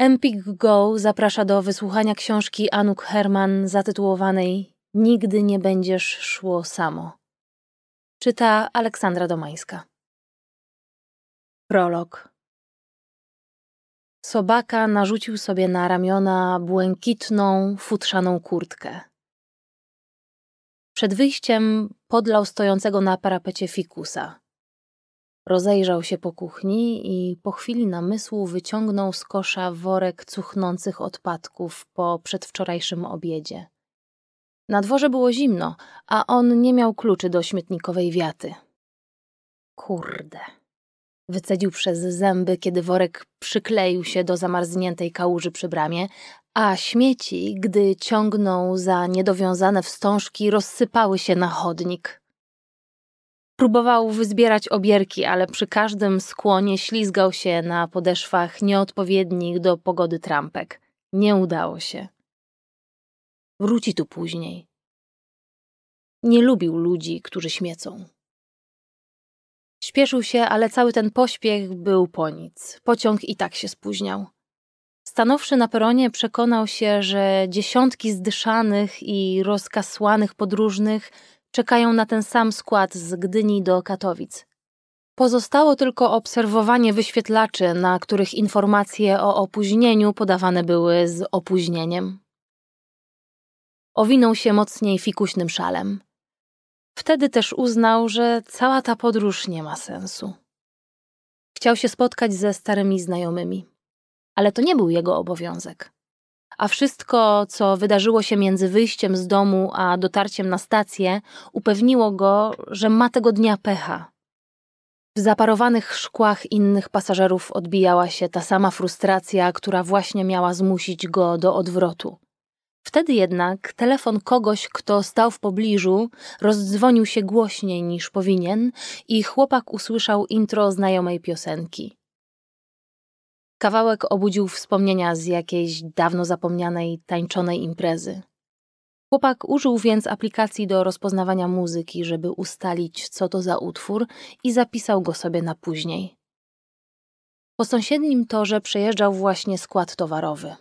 Empik Go zaprasza do wysłuchania książki Anuk Herman zatytułowanej Nigdy nie będziesz szło samo. Czyta Aleksandra Domańska. Prolog. Sobaka narzucił sobie na ramiona błękitną, futrzaną kurtkę. Przed wyjściem podlał stojącego na parapecie fikusa. Rozejrzał się po kuchni i po chwili namysłu wyciągnął z kosza worek cuchnących odpadków po przedwczorajszym obiedzie. Na dworze było zimno, a on nie miał kluczy do śmietnikowej wiaty. Kurde. Wycedził przez zęby, kiedy worek przykleił się do zamarzniętej kałuży przy bramie, a śmieci, gdy ciągnął za niedowiązane wstążki, rozsypały się na chodnik. Próbował wyzbierać obierki, ale przy każdym skłonie ślizgał się na podeszwach nieodpowiednich do pogody trampek. Nie udało się. Wróci tu później. Nie lubił ludzi, którzy śmiecą. Śpieszył się, ale cały ten pośpiech był po nic. Pociąg i tak się spóźniał. Stanowszy na peronie, przekonał się, że dziesiątki zdyszanych i rozkasłanych podróżnych czekają na ten sam skład z Gdyni do Katowic. Pozostało tylko obserwowanie wyświetlaczy, na których informacje o opóźnieniu podawane były z opóźnieniem. Owinął się mocniej fikuśnym szalem. Wtedy też uznał, że cała ta podróż nie ma sensu. Chciał się spotkać ze starymi znajomymi, ale to nie był jego obowiązek a wszystko, co wydarzyło się między wyjściem z domu a dotarciem na stację, upewniło go, że ma tego dnia pecha. W zaparowanych szkłach innych pasażerów odbijała się ta sama frustracja, która właśnie miała zmusić go do odwrotu. Wtedy jednak telefon kogoś, kto stał w pobliżu, rozdzwonił się głośniej niż powinien i chłopak usłyszał intro znajomej piosenki. Kawałek obudził wspomnienia z jakiejś dawno zapomnianej, tańczonej imprezy. Chłopak użył więc aplikacji do rozpoznawania muzyki, żeby ustalić, co to za utwór i zapisał go sobie na później. Po sąsiednim torze przejeżdżał właśnie skład towarowy.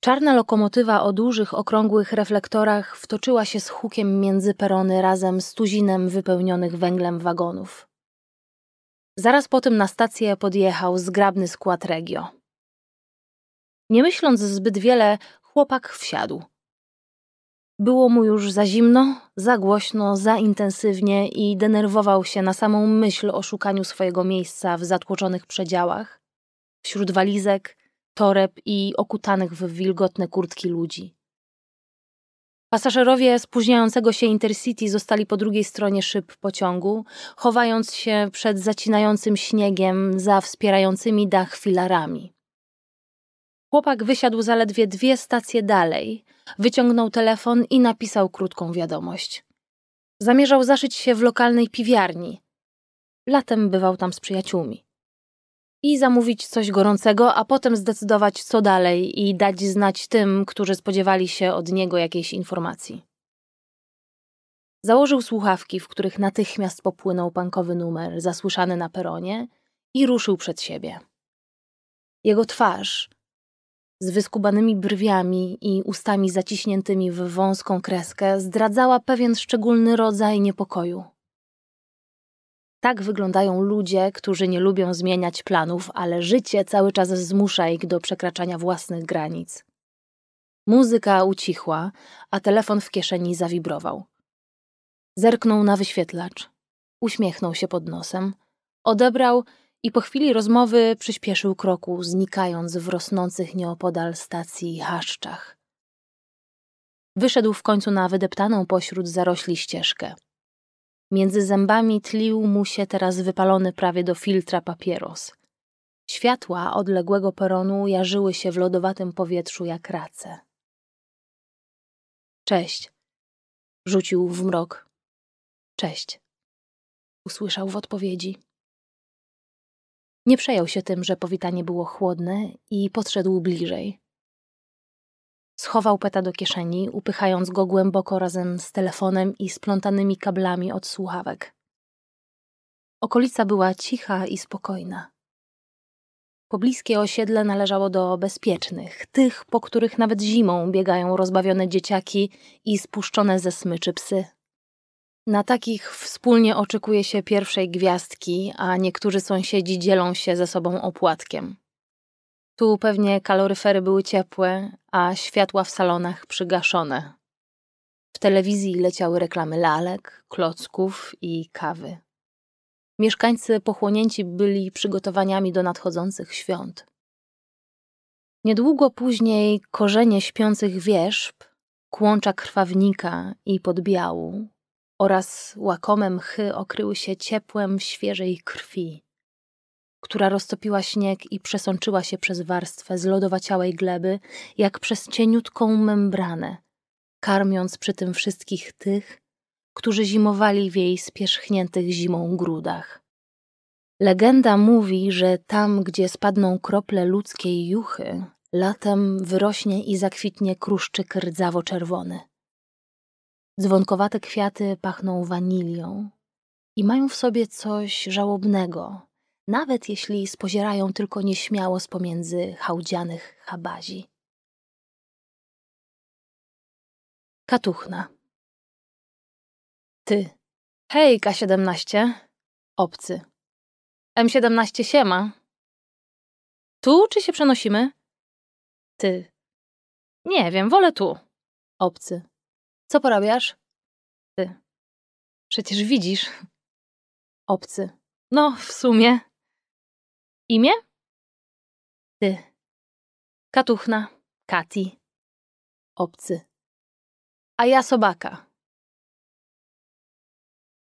Czarna lokomotywa o dużych, okrągłych reflektorach wtoczyła się z hukiem między perony razem z tuzinem wypełnionych węglem wagonów. Zaraz potem na stację podjechał zgrabny skład Regio. Nie myśląc zbyt wiele, chłopak wsiadł. Było mu już za zimno, za głośno, za intensywnie i denerwował się na samą myśl o szukaniu swojego miejsca w zatłoczonych przedziałach, wśród walizek, toreb i okutanych w wilgotne kurtki ludzi. Pasażerowie spóźniającego się Intercity zostali po drugiej stronie szyb pociągu, chowając się przed zacinającym śniegiem za wspierającymi dach filarami. Chłopak wysiadł zaledwie dwie stacje dalej, wyciągnął telefon i napisał krótką wiadomość. Zamierzał zaszyć się w lokalnej piwiarni. Latem bywał tam z przyjaciółmi i zamówić coś gorącego, a potem zdecydować, co dalej i dać znać tym, którzy spodziewali się od niego jakiejś informacji. Założył słuchawki, w których natychmiast popłynął pankowy numer zasłyszany na peronie i ruszył przed siebie. Jego twarz, z wyskubanymi brwiami i ustami zaciśniętymi w wąską kreskę, zdradzała pewien szczególny rodzaj niepokoju. Tak wyglądają ludzie, którzy nie lubią zmieniać planów, ale życie cały czas zmusza ich do przekraczania własnych granic. Muzyka ucichła, a telefon w kieszeni zawibrował. Zerknął na wyświetlacz. Uśmiechnął się pod nosem. Odebrał i po chwili rozmowy przyspieszył kroku, znikając w rosnących nieopodal stacji haszczach. Wyszedł w końcu na wydeptaną pośród zarośli ścieżkę. Między zębami tlił mu się teraz wypalony prawie do filtra papieros. Światła odległego peronu jarzyły się w lodowatym powietrzu jak race. Cześć, rzucił w mrok. Cześć, usłyszał w odpowiedzi. Nie przejął się tym, że powitanie było chłodne i podszedł bliżej. Schował peta do kieszeni, upychając go głęboko razem z telefonem i splątanymi kablami od słuchawek. Okolica była cicha i spokojna. Pobliskie osiedle należało do bezpiecznych, tych, po których nawet zimą biegają rozbawione dzieciaki i spuszczone ze smyczy psy. Na takich wspólnie oczekuje się pierwszej gwiazdki, a niektórzy sąsiedzi dzielą się ze sobą opłatkiem. Tu pewnie kaloryfery były ciepłe, a światła w salonach przygaszone. W telewizji leciały reklamy lalek, klocków i kawy. Mieszkańcy pochłonięci byli przygotowaniami do nadchodzących świąt. Niedługo później korzenie śpiących wierzb, kłącza krwawnika i podbiału oraz łakome mchy okryły się ciepłem świeżej krwi która roztopiła śnieg i przesączyła się przez warstwę zlodowaciałej gleby, jak przez cieniutką membranę, karmiąc przy tym wszystkich tych, którzy zimowali w jej spierzchniętych zimą grudach. Legenda mówi, że tam, gdzie spadną krople ludzkiej juchy, latem wyrośnie i zakwitnie kruszczyk rdzawo-czerwony. Dzwonkowate kwiaty pachną wanilią i mają w sobie coś żałobnego, nawet jeśli spozierają tylko nieśmiało z pomiędzy hałdzianych habazi. Katuchna. Ty. Hej, K17. Obcy. M17 siema. Tu czy się przenosimy? Ty. Nie wiem, wolę tu. Obcy. Co porabiasz? Ty. Przecież widzisz. Obcy. No, w sumie. Imię? Ty. Katuchna. Kati. Obcy. A ja sobaka.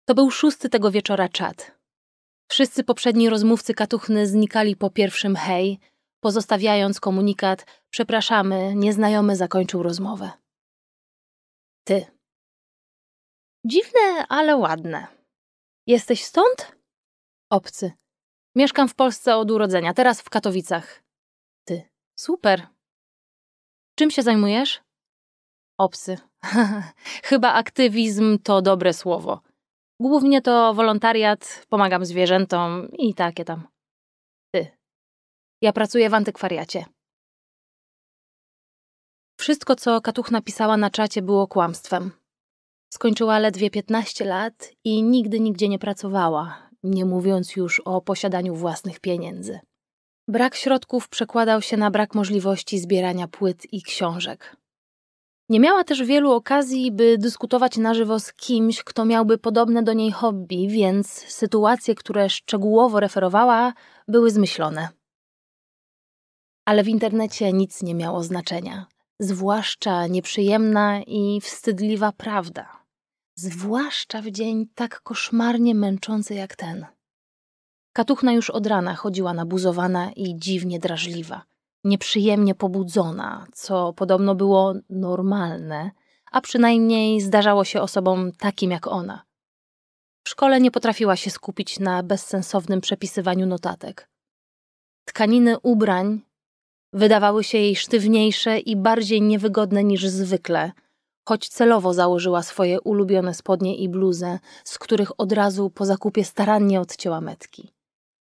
To był szósty tego wieczora czat. Wszyscy poprzedni rozmówcy katuchny znikali po pierwszym hej, pozostawiając komunikat przepraszamy, nieznajomy zakończył rozmowę. Ty. Dziwne, ale ładne. Jesteś stąd? Obcy. Mieszkam w Polsce od urodzenia, teraz w Katowicach. Ty. Super. Czym się zajmujesz? Obsy. Chyba aktywizm to dobre słowo. Głównie to wolontariat, pomagam zwierzętom i takie tam. Ty. Ja pracuję w antykwariacie. Wszystko, co Katuch napisała na czacie, było kłamstwem. Skończyła ledwie 15 lat i nigdy nigdzie nie pracowała, nie mówiąc już o posiadaniu własnych pieniędzy. Brak środków przekładał się na brak możliwości zbierania płyt i książek. Nie miała też wielu okazji, by dyskutować na żywo z kimś, kto miałby podobne do niej hobby, więc sytuacje, które szczegółowo referowała, były zmyślone. Ale w internecie nic nie miało znaczenia, zwłaszcza nieprzyjemna i wstydliwa prawda, zwłaszcza w dzień tak koszmarnie męczący jak ten. Katuchna już od rana chodziła nabuzowana i dziwnie drażliwa, nieprzyjemnie pobudzona, co podobno było normalne, a przynajmniej zdarzało się osobom takim jak ona. W szkole nie potrafiła się skupić na bezsensownym przepisywaniu notatek. Tkaniny ubrań wydawały się jej sztywniejsze i bardziej niewygodne niż zwykle – choć celowo założyła swoje ulubione spodnie i bluzę, z których od razu po zakupie starannie odcięła metki.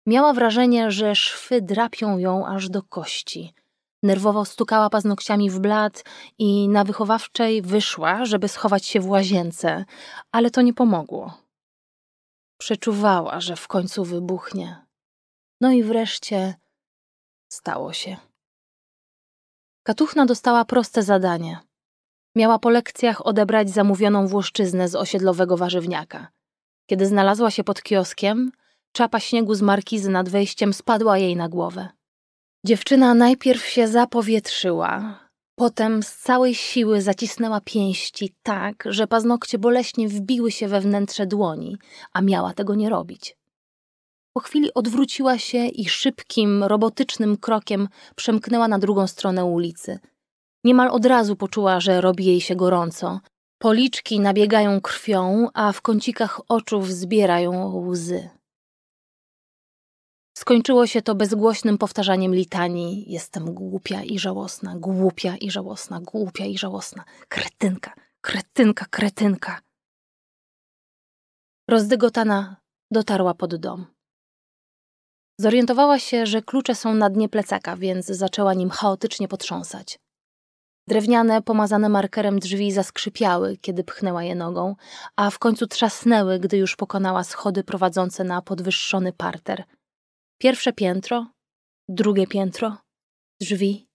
Miała wrażenie, że szwy drapią ją aż do kości. Nerwowo stukała paznokciami w blat i na wychowawczej wyszła, żeby schować się w łazience, ale to nie pomogło. Przeczuwała, że w końcu wybuchnie. No i wreszcie stało się. Katuchna dostała proste zadanie – Miała po lekcjach odebrać zamówioną włoszczyznę z osiedlowego warzywniaka. Kiedy znalazła się pod kioskiem, czapa śniegu z markizy nad wejściem spadła jej na głowę. Dziewczyna najpierw się zapowietrzyła, potem z całej siły zacisnęła pięści tak, że paznokcie boleśnie wbiły się we wnętrze dłoni, a miała tego nie robić. Po chwili odwróciła się i szybkim, robotycznym krokiem przemknęła na drugą stronę ulicy – Niemal od razu poczuła, że robi jej się gorąco. Policzki nabiegają krwią, a w kącikach oczów zbierają łzy. Skończyło się to bezgłośnym powtarzaniem litanii: Jestem głupia i żałosna, głupia i żałosna, głupia i żałosna, kretynka, kretynka, kretynka. Rozdygotana dotarła pod dom. Zorientowała się, że klucze są na dnie plecaka, więc zaczęła nim chaotycznie potrząsać. Drewniane, pomazane markerem drzwi zaskrzypiały, kiedy pchnęła je nogą, a w końcu trzasnęły, gdy już pokonała schody prowadzące na podwyższony parter. Pierwsze piętro, drugie piętro, drzwi,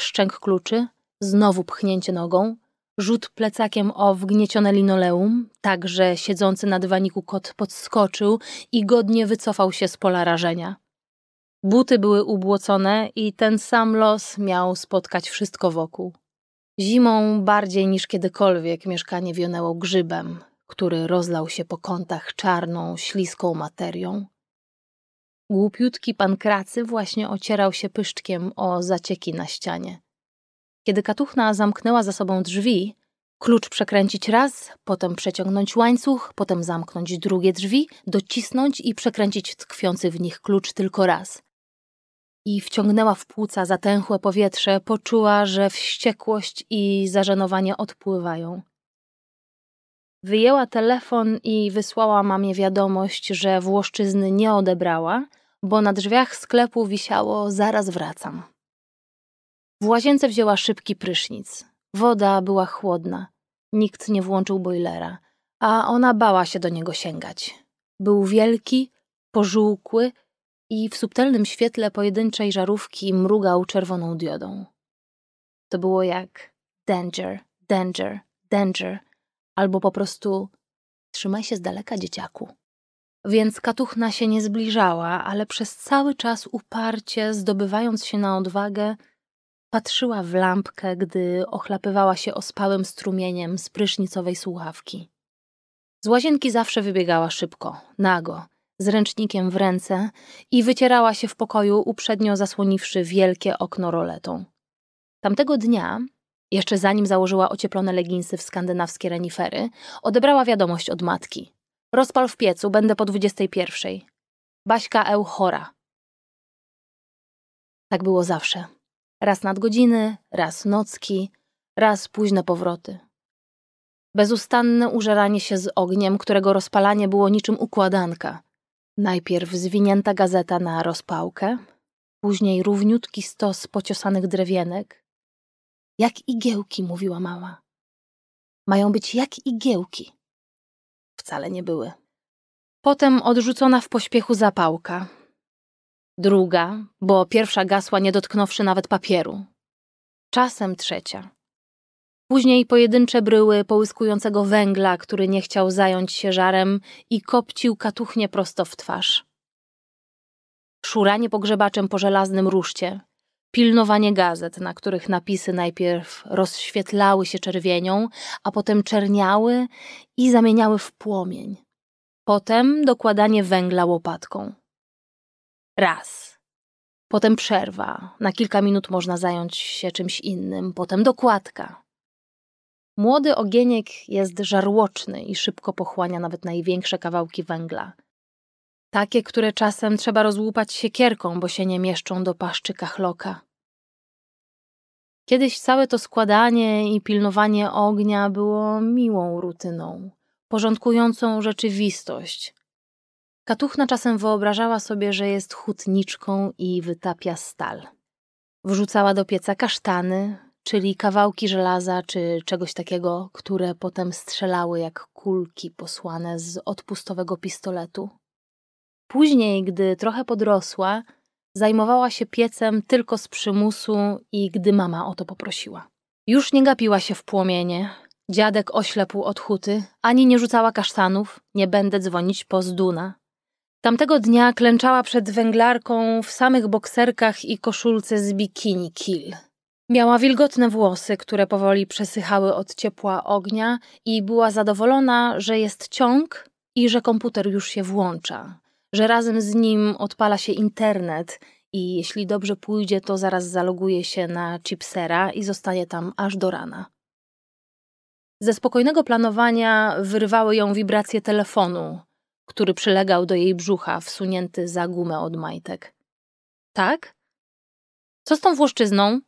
szczęk kluczy, znowu pchnięcie nogą, rzut plecakiem o wgniecione linoleum, tak że siedzący na dywaniku kot podskoczył i godnie wycofał się z pola rażenia. Buty były ubłocone i ten sam los miał spotkać wszystko wokół. Zimą bardziej niż kiedykolwiek mieszkanie wionęło grzybem, który rozlał się po kątach czarną, śliską materią. Głupiutki pan Kracy właśnie ocierał się pyszczkiem o zacieki na ścianie. Kiedy katuchna zamknęła za sobą drzwi, klucz przekręcić raz, potem przeciągnąć łańcuch, potem zamknąć drugie drzwi, docisnąć i przekręcić tkwiący w nich klucz tylko raz i wciągnęła w płuca zatęchłe powietrze, poczuła, że wściekłość i zażenowanie odpływają. Wyjęła telefon i wysłała mamie wiadomość, że Włoszczyzny nie odebrała, bo na drzwiach sklepu wisiało zaraz wracam. W łazience wzięła szybki prysznic. Woda była chłodna. Nikt nie włączył bojlera, a ona bała się do niego sięgać. Był wielki, pożółkły i w subtelnym świetle pojedynczej żarówki mrugał czerwoną diodą. To było jak danger, danger, danger, albo po prostu trzymaj się z daleka, dzieciaku. Więc katuchna się nie zbliżała, ale przez cały czas uparcie, zdobywając się na odwagę, patrzyła w lampkę, gdy ochlapywała się ospałym strumieniem z prysznicowej słuchawki. Z łazienki zawsze wybiegała szybko, nago – z ręcznikiem w ręce i wycierała się w pokoju, uprzednio zasłoniwszy wielkie okno roletą. Tamtego dnia, jeszcze zanim założyła ocieplone leginsy w skandynawskie renifery, odebrała wiadomość od matki. Rozpal w piecu, będę po 21. Baśka Eł chora. Tak było zawsze. Raz nadgodziny, raz nocki, raz późne powroty. Bezustanne użeranie się z ogniem, którego rozpalanie było niczym układanka – Najpierw zwinięta gazeta na rozpałkę, później równiutki stos pociosanych drewienek. Jak igiełki, mówiła mama. Mają być jak igiełki. Wcale nie były. Potem odrzucona w pośpiechu zapałka. Druga, bo pierwsza gasła nie dotknąwszy nawet papieru. Czasem trzecia. Później pojedyncze bryły połyskującego węgla, który nie chciał zająć się żarem i kopcił katuchnie prosto w twarz. Szuranie pogrzebaczem po żelaznym ruszcie, pilnowanie gazet, na których napisy najpierw rozświetlały się czerwienią, a potem czerniały i zamieniały w płomień. Potem dokładanie węgla łopatką. Raz. Potem przerwa. Na kilka minut można zająć się czymś innym. Potem dokładka. Młody ogieniek jest żarłoczny i szybko pochłania nawet największe kawałki węgla. Takie, które czasem trzeba rozłupać siekierką, bo się nie mieszczą do paszczy kachloka. Kiedyś całe to składanie i pilnowanie ognia było miłą rutyną, porządkującą rzeczywistość. Katuchna czasem wyobrażała sobie, że jest hutniczką i wytapia stal. Wrzucała do pieca kasztany, czyli kawałki żelaza czy czegoś takiego, które potem strzelały jak kulki posłane z odpustowego pistoletu. Później, gdy trochę podrosła, zajmowała się piecem tylko z przymusu i gdy mama o to poprosiła. Już nie gapiła się w płomienie, dziadek oślepł od huty, ani nie rzucała kasztanów, nie będę dzwonić po zduna. Tamtego dnia klęczała przed węglarką w samych bokserkach i koszulce z bikini kill – Miała wilgotne włosy, które powoli przesychały od ciepła ognia i była zadowolona, że jest ciąg i że komputer już się włącza, że razem z nim odpala się internet i jeśli dobrze pójdzie, to zaraz zaloguje się na chipsera i zostanie tam aż do rana. Ze spokojnego planowania wyrwały ją wibracje telefonu, który przylegał do jej brzucha, wsunięty za gumę od majtek. Tak? Co z tą włoszczyzną?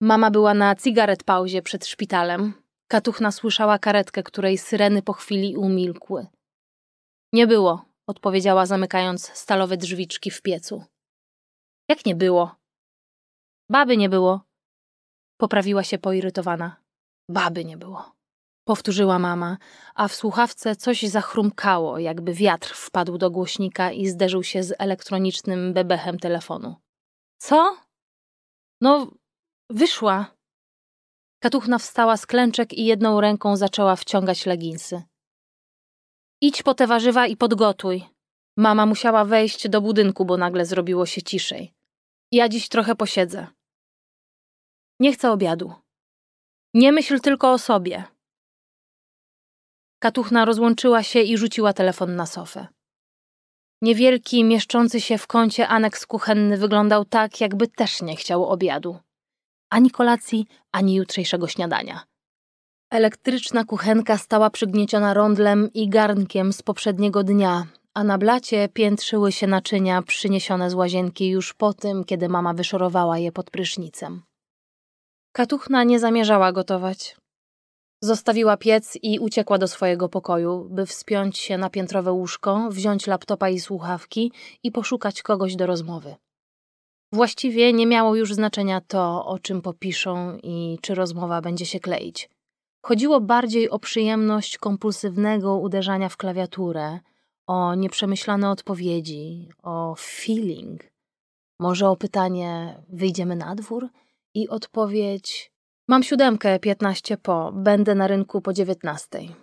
Mama była na cigaret pauzie przed szpitalem. Katuchna słyszała karetkę, której syreny po chwili umilkły. Nie było, odpowiedziała zamykając stalowe drzwiczki w piecu. Jak nie było? Baby nie było. Poprawiła się poirytowana. Baby nie było. Powtórzyła mama, a w słuchawce coś zachrumkało, jakby wiatr wpadł do głośnika i zderzył się z elektronicznym bebechem telefonu. Co? No, Wyszła. Katuchna wstała z klęczek i jedną ręką zaczęła wciągać leginsy. Idź po te warzywa i podgotuj. Mama musiała wejść do budynku, bo nagle zrobiło się ciszej. Ja dziś trochę posiedzę. Nie chcę obiadu. Nie myśl tylko o sobie. Katuchna rozłączyła się i rzuciła telefon na sofę. Niewielki, mieszczący się w kącie aneks kuchenny wyglądał tak, jakby też nie chciał obiadu ani kolacji, ani jutrzejszego śniadania. Elektryczna kuchenka stała przygnieciona rondlem i garnkiem z poprzedniego dnia, a na blacie piętrzyły się naczynia przyniesione z łazienki już po tym, kiedy mama wyszorowała je pod prysznicem. Katuchna nie zamierzała gotować. Zostawiła piec i uciekła do swojego pokoju, by wspiąć się na piętrowe łóżko, wziąć laptopa i słuchawki i poszukać kogoś do rozmowy. Właściwie nie miało już znaczenia to, o czym popiszą i czy rozmowa będzie się kleić. Chodziło bardziej o przyjemność kompulsywnego uderzania w klawiaturę, o nieprzemyślane odpowiedzi, o feeling. Może o pytanie: wyjdziemy na dwór? I odpowiedź: Mam siódemkę piętnaście po, będę na rynku po dziewiętnastej”.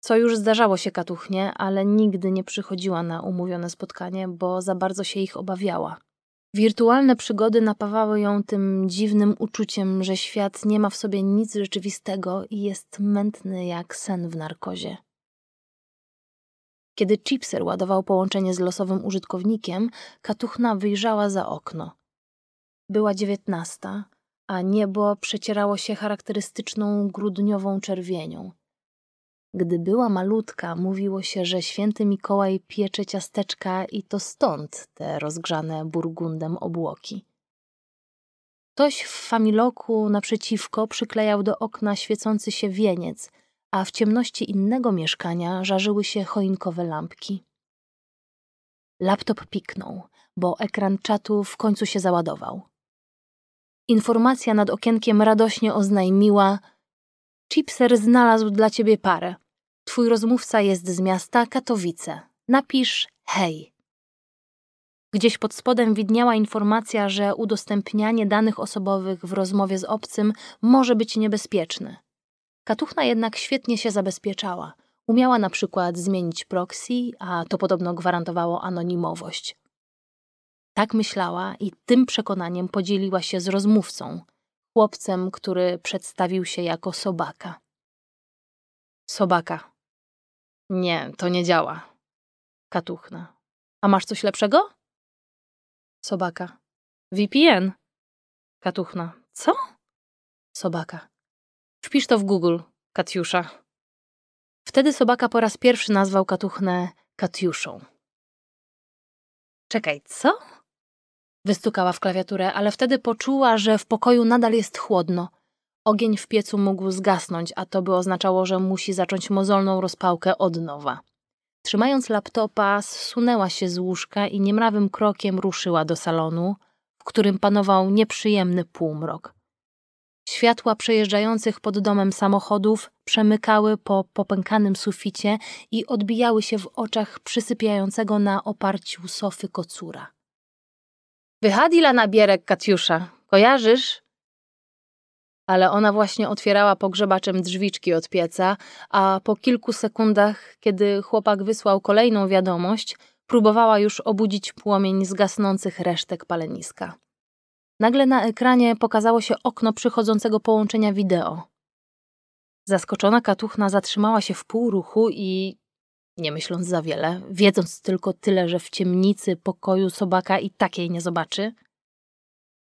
Co już zdarzało się katuchnie, ale nigdy nie przychodziła na umówione spotkanie, bo za bardzo się ich obawiała. Wirtualne przygody napawały ją tym dziwnym uczuciem, że świat nie ma w sobie nic rzeczywistego i jest mętny jak sen w narkozie. Kiedy Chipser ładował połączenie z losowym użytkownikiem, katuchna wyjrzała za okno. Była dziewiętnasta, a niebo przecierało się charakterystyczną grudniową czerwienią – gdy była malutka, mówiło się, że święty Mikołaj piecze ciasteczka i to stąd te rozgrzane burgundem obłoki. Ktoś w familoku naprzeciwko przyklejał do okna świecący się wieniec, a w ciemności innego mieszkania żarzyły się choinkowe lampki. Laptop piknął, bo ekran czatu w końcu się załadował. Informacja nad okienkiem radośnie oznajmiła – Chipser znalazł dla ciebie parę. Twój rozmówca jest z miasta Katowice. Napisz hej. Gdzieś pod spodem widniała informacja, że udostępnianie danych osobowych w rozmowie z obcym może być niebezpieczne. Katuchna jednak świetnie się zabezpieczała. Umiała na przykład zmienić proxy, a to podobno gwarantowało anonimowość. Tak myślała i tym przekonaniem podzieliła się z rozmówcą, chłopcem, który przedstawił się jako sobaka. Sobaka. Nie, to nie działa. Katuchna. A masz coś lepszego? Sobaka. VPN. Katuchna. Co? Sobaka. Wpisz to w Google, Katiusza. Wtedy Sobaka po raz pierwszy nazwał Katuchnę Katiuszą. Czekaj, co? Wystukała w klawiaturę, ale wtedy poczuła, że w pokoju nadal jest chłodno. Ogień w piecu mógł zgasnąć, a to by oznaczało, że musi zacząć mozolną rozpałkę od nowa. Trzymając laptopa, zsunęła się z łóżka i niemrawym krokiem ruszyła do salonu, w którym panował nieprzyjemny półmrok. Światła przejeżdżających pod domem samochodów przemykały po popękanym suficie i odbijały się w oczach przysypiającego na oparciu sofy kocura. Wychadila na bierek, Katiusza. Kojarzysz? Ale ona właśnie otwierała pogrzebaczem drzwiczki od pieca, a po kilku sekundach, kiedy chłopak wysłał kolejną wiadomość, próbowała już obudzić płomień z gasnących resztek paleniska. Nagle na ekranie pokazało się okno przychodzącego połączenia wideo. Zaskoczona katuchna zatrzymała się w pół ruchu i nie myśląc za wiele, wiedząc tylko tyle, że w ciemnicy pokoju sobaka i takiej nie zobaczy,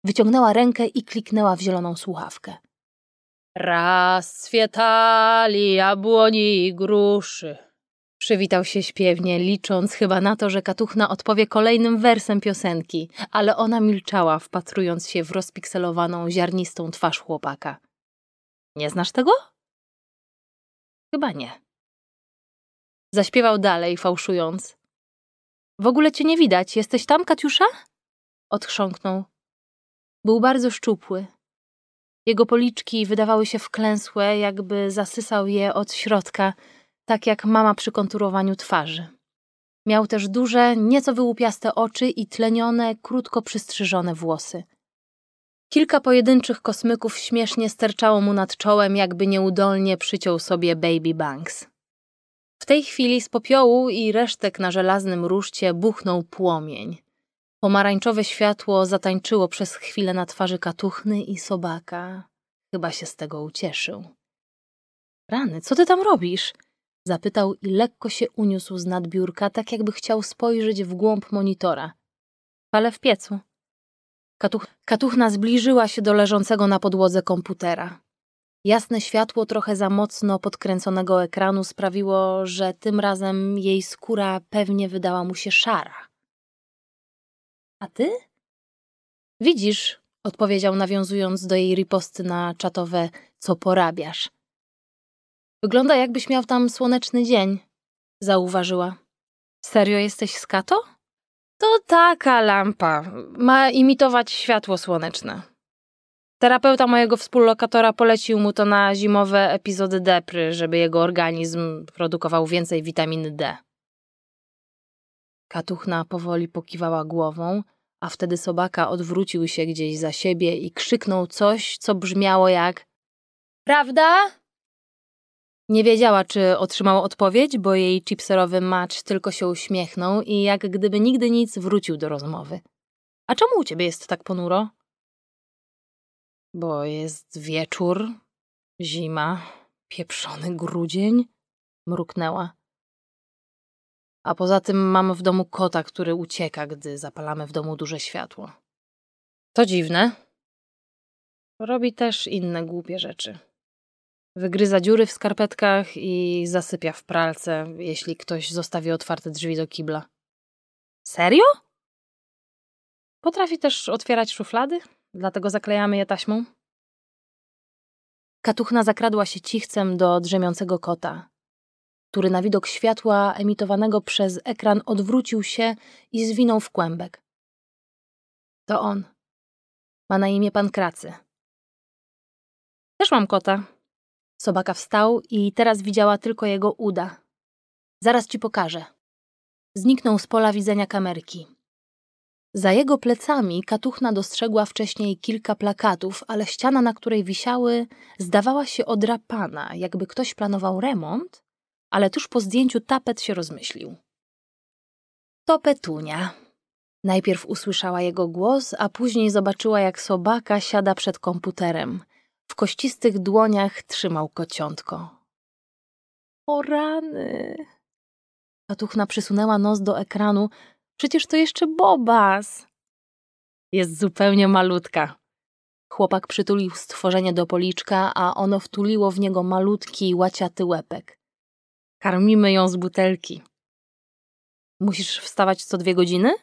wyciągnęła rękę i kliknęła w zieloną słuchawkę. Raz świetali jabłoni i gruszy. Przywitał się śpiewnie, licząc chyba na to, że katuchna odpowie kolejnym wersem piosenki, ale ona milczała, wpatrując się w rozpikselowaną, ziarnistą twarz chłopaka. Nie znasz tego? Chyba nie. Zaśpiewał dalej, fałszując. W ogóle cię nie widać. Jesteś tam, Katiusza? Odchrząknął. Był bardzo szczupły. Jego policzki wydawały się wklęsłe, jakby zasysał je od środka, tak jak mama przy konturowaniu twarzy. Miał też duże, nieco wyłupiaste oczy i tlenione, krótko przystrzyżone włosy. Kilka pojedynczych kosmyków śmiesznie sterczało mu nad czołem, jakby nieudolnie przyciął sobie Baby Banks. W tej chwili z popiołu i resztek na żelaznym ruszcie buchnął płomień. Pomarańczowe światło zatańczyło przez chwilę na twarzy katuchny i sobaka. Chyba się z tego ucieszył. Rany, co ty tam robisz? Zapytał i lekko się uniósł z nadbiórka, tak jakby chciał spojrzeć w głąb monitora. Ale w piecu. Katuch katuchna zbliżyła się do leżącego na podłodze komputera. Jasne światło trochę za mocno podkręconego ekranu sprawiło, że tym razem jej skóra pewnie wydała mu się szara. A ty? Widzisz, odpowiedział nawiązując do jej riposty na czatowe co porabiasz. Wygląda jakbyś miał tam słoneczny dzień, zauważyła. Serio jesteś skato? To taka lampa. Ma imitować światło słoneczne. Terapeuta mojego współlokatora polecił mu to na zimowe epizody depry, żeby jego organizm produkował więcej witaminy D. Katuchna powoli pokiwała głową, a wtedy sobaka odwrócił się gdzieś za siebie i krzyknął coś, co brzmiało jak Prawda? Nie wiedziała, czy otrzymał odpowiedź, bo jej chipserowy macz tylko się uśmiechnął i jak gdyby nigdy nic wrócił do rozmowy. A czemu u ciebie jest tak ponuro? bo jest wieczór, zima, pieprzony grudzień, mruknęła. A poza tym mam w domu kota, który ucieka, gdy zapalamy w domu duże światło. To dziwne. Robi też inne głupie rzeczy. Wygryza dziury w skarpetkach i zasypia w pralce, jeśli ktoś zostawi otwarte drzwi do kibla. Serio? Potrafi też otwierać szuflady? dlatego zaklejamy je taśmą. Katuchna zakradła się cichcem do drzemiącego kota, który na widok światła emitowanego przez ekran odwrócił się i zwinął w kłębek. To on. Ma na imię pan Kracy. Też mam kota. Sobaka wstał i teraz widziała tylko jego uda. Zaraz ci pokażę. Zniknął z pola widzenia kamerki. Za jego plecami katuchna dostrzegła wcześniej kilka plakatów, ale ściana, na której wisiały, zdawała się odrapana, jakby ktoś planował remont, ale tuż po zdjęciu tapet się rozmyślił. To Petunia. Najpierw usłyszała jego głos, a później zobaczyła, jak sobaka siada przed komputerem. W kościstych dłoniach trzymał kociątko. O rany! Katuchna przysunęła nos do ekranu, Przecież to jeszcze Bobas. Jest zupełnie malutka. Chłopak przytulił stworzenie do policzka, a ono wtuliło w niego malutki, łaciaty łepek. Karmimy ją z butelki. Musisz wstawać co dwie godziny?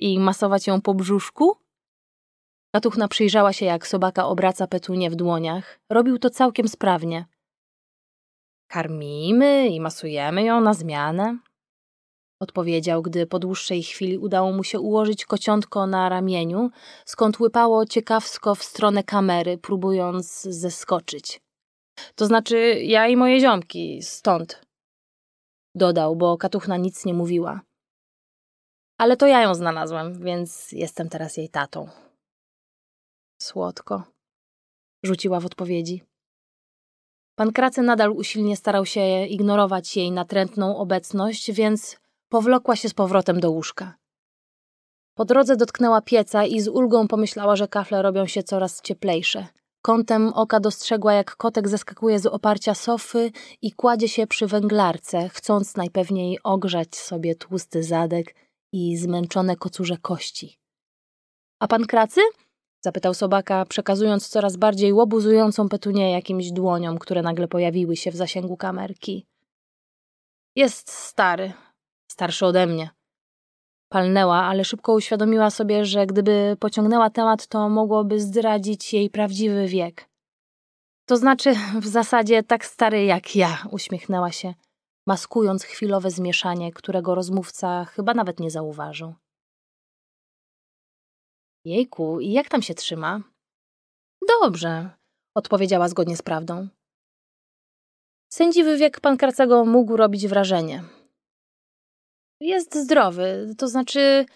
I masować ją po brzuszku? Katuchna przyjrzała się, jak sobaka obraca petunię w dłoniach. Robił to całkiem sprawnie. Karmimy i masujemy ją na zmianę odpowiedział, gdy po dłuższej chwili udało mu się ułożyć kociątko na ramieniu, skąd łypało ciekawsko w stronę kamery, próbując zeskoczyć. To znaczy ja i moje ziomki, stąd. Dodał, bo katuchna nic nie mówiła. Ale to ja ją znalazłem, więc jestem teraz jej tatą. Słodko. Rzuciła w odpowiedzi. Pan Krace nadal usilnie starał się ignorować jej natrętną obecność, więc Powlokła się z powrotem do łóżka. Po drodze dotknęła pieca i z ulgą pomyślała, że kafle robią się coraz cieplejsze. Kątem oka dostrzegła, jak kotek zeskakuje z oparcia sofy i kładzie się przy węglarce, chcąc najpewniej ogrzać sobie tłusty zadek i zmęczone kocurze kości. A pan kracy? zapytał sobaka, przekazując coraz bardziej łobuzującą petunię jakimś dłoniom, które nagle pojawiły się w zasięgu kamerki. Jest stary, starszy ode mnie. Palnęła, ale szybko uświadomiła sobie, że gdyby pociągnęła temat, to mogłoby zdradzić jej prawdziwy wiek. To znaczy, w zasadzie tak stary jak ja, uśmiechnęła się, maskując chwilowe zmieszanie, którego rozmówca chyba nawet nie zauważył. Jejku, i jak tam się trzyma? Dobrze, odpowiedziała zgodnie z prawdą. Sędziwy wiek pan Karcego mógł robić wrażenie jest zdrowy. To znaczy,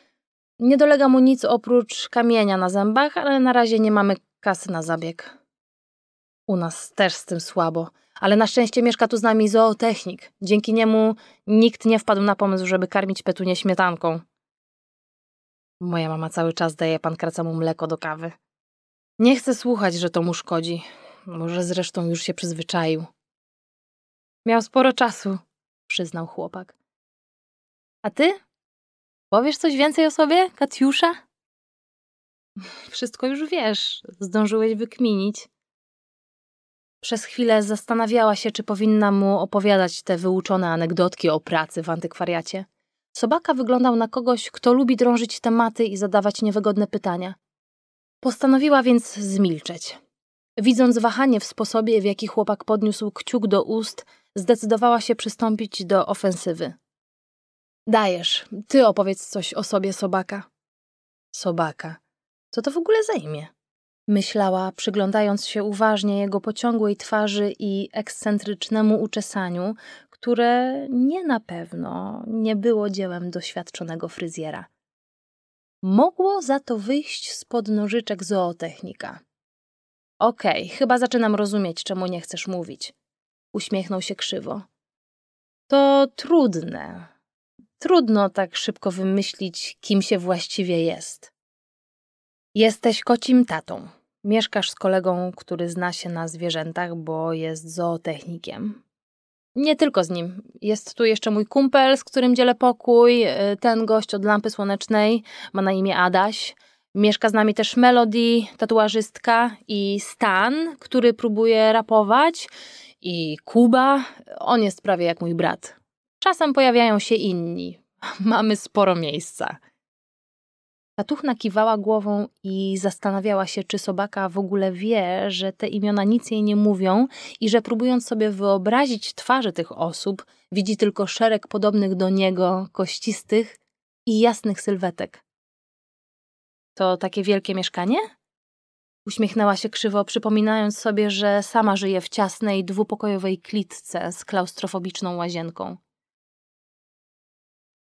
nie dolega mu nic oprócz kamienia na zębach, ale na razie nie mamy kasy na zabieg. U nas też z tym słabo. Ale na szczęście mieszka tu z nami zootechnik. Dzięki niemu nikt nie wpadł na pomysł, żeby karmić petunię śmietanką. Moja mama cały czas daje Pan mu mleko do kawy. Nie chcę słuchać, że to mu szkodzi. Może zresztą już się przyzwyczaił. Miał sporo czasu, przyznał chłopak. A ty? Powiesz coś więcej o sobie, Katiusza? Wszystko już wiesz, zdążyłeś wykminić. Przez chwilę zastanawiała się, czy powinna mu opowiadać te wyuczone anegdotki o pracy w antykwariacie. Sobaka wyglądał na kogoś, kto lubi drążyć tematy i zadawać niewygodne pytania. Postanowiła więc zmilczeć. Widząc wahanie w sposobie, w jaki chłopak podniósł kciuk do ust, zdecydowała się przystąpić do ofensywy. Dajesz, ty opowiedz coś o sobie, sobaka. Sobaka. Co to w ogóle zajmie? Myślała, przyglądając się uważnie jego pociągłej twarzy i ekscentrycznemu uczesaniu, które nie na pewno nie było dziełem doświadczonego fryzjera. Mogło za to wyjść spod nożyczek zootechnika. Okej, okay, chyba zaczynam rozumieć, czemu nie chcesz mówić. Uśmiechnął się krzywo. To trudne, trudno tak szybko wymyślić, kim się właściwie jest. Jesteś kocim tatą. Mieszkasz z kolegą, który zna się na zwierzętach, bo jest zootechnikiem. Nie tylko z nim. Jest tu jeszcze mój kumpel, z którym dzielę pokój. E, ten gość od lampy słonecznej ma na imię Adaś. Mieszka z nami też Melody, tatuażystka i Stan, który próbuje rapować i Kuba. On jest prawie jak mój brat. Czasem pojawiają się inni. Mamy sporo miejsca. Tatuchna kiwała głową i zastanawiała się, czy Sobaka w ogóle wie, że te imiona nic jej nie mówią i że próbując sobie wyobrazić twarze tych osób, widzi tylko szereg podobnych do niego, kościstych i jasnych sylwetek. To takie wielkie mieszkanie? Uśmiechnęła się krzywo, przypominając sobie, że sama żyje w ciasnej, dwupokojowej klitce z klaustrofobiczną łazienką.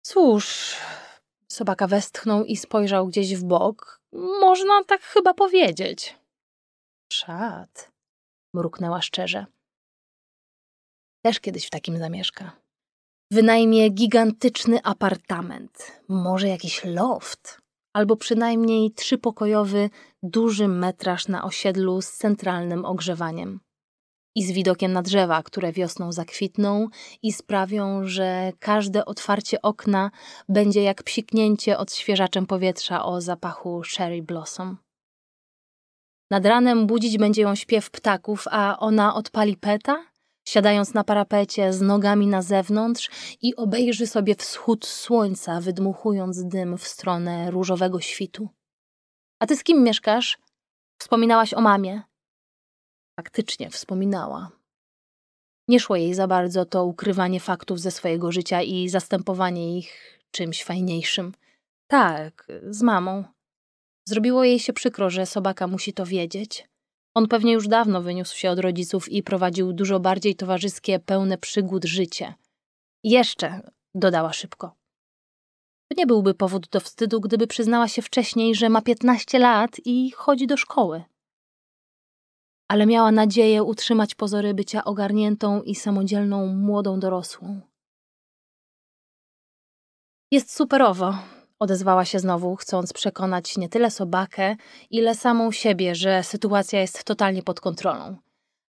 Cóż, sobaka westchnął i spojrzał gdzieś w bok. Można tak chyba powiedzieć. Szat, mruknęła szczerze. Też kiedyś w takim zamieszka. Wynajmie gigantyczny apartament, może jakiś loft, albo przynajmniej trzypokojowy, duży metraż na osiedlu z centralnym ogrzewaniem i z widokiem na drzewa, które wiosną zakwitną i sprawią, że każde otwarcie okna będzie jak psiknięcie odświeżaczem powietrza o zapachu cherry blossom. Nad ranem budzić będzie ją śpiew ptaków, a ona odpali peta, siadając na parapecie z nogami na zewnątrz i obejrzy sobie wschód słońca, wydmuchując dym w stronę różowego świtu. A ty z kim mieszkasz? Wspominałaś o mamie faktycznie wspominała. Nie szło jej za bardzo to ukrywanie faktów ze swojego życia i zastępowanie ich czymś fajniejszym. Tak, z mamą. Zrobiło jej się przykro, że Sobaka musi to wiedzieć. On pewnie już dawno wyniósł się od rodziców i prowadził dużo bardziej towarzyskie, pełne przygód życie. Jeszcze, dodała szybko. To nie byłby powód do wstydu, gdyby przyznała się wcześniej, że ma 15 lat i chodzi do szkoły ale miała nadzieję utrzymać pozory bycia ogarniętą i samodzielną młodą dorosłą. Jest superowo, odezwała się znowu, chcąc przekonać nie tyle sobakę, ile samą siebie, że sytuacja jest totalnie pod kontrolą.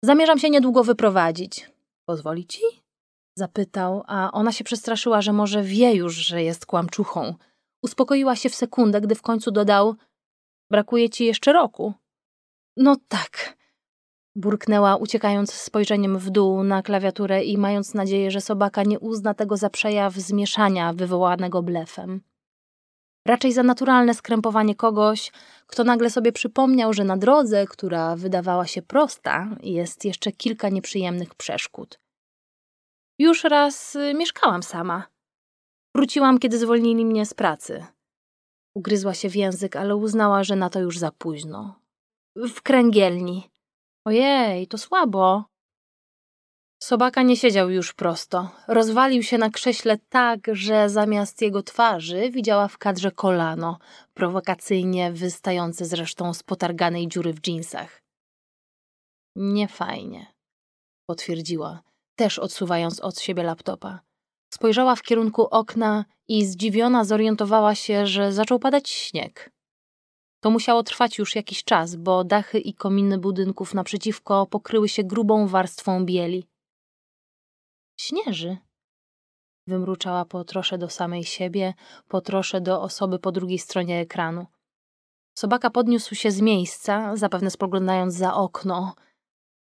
Zamierzam się niedługo wyprowadzić. Pozwoli ci? Zapytał, a ona się przestraszyła, że może wie już, że jest kłamczuchą. Uspokoiła się w sekundę, gdy w końcu dodał: Brakuje ci jeszcze roku. No tak, Burknęła, uciekając spojrzeniem w dół na klawiaturę i mając nadzieję, że sobaka nie uzna tego za przejaw zmieszania wywołanego blefem. Raczej za naturalne skrępowanie kogoś, kto nagle sobie przypomniał, że na drodze, która wydawała się prosta, jest jeszcze kilka nieprzyjemnych przeszkód. Już raz y, mieszkałam sama. Wróciłam, kiedy zwolnili mnie z pracy. Ugryzła się w język, ale uznała, że na to już za późno. W kręgielni. Ojej, to słabo. Sobaka nie siedział już prosto. Rozwalił się na krześle tak, że zamiast jego twarzy widziała w kadrze kolano, prowokacyjnie wystające zresztą z potarganej dziury w dżinsach. Niefajnie, potwierdziła, też odsuwając od siebie laptopa. Spojrzała w kierunku okna i zdziwiona zorientowała się, że zaczął padać śnieg. To musiało trwać już jakiś czas, bo dachy i kominy budynków naprzeciwko pokryły się grubą warstwą bieli. Śnieży. Wymruczała po trosze do samej siebie, po trosze do osoby po drugiej stronie ekranu. Sobaka podniósł się z miejsca, zapewne spoglądając za okno.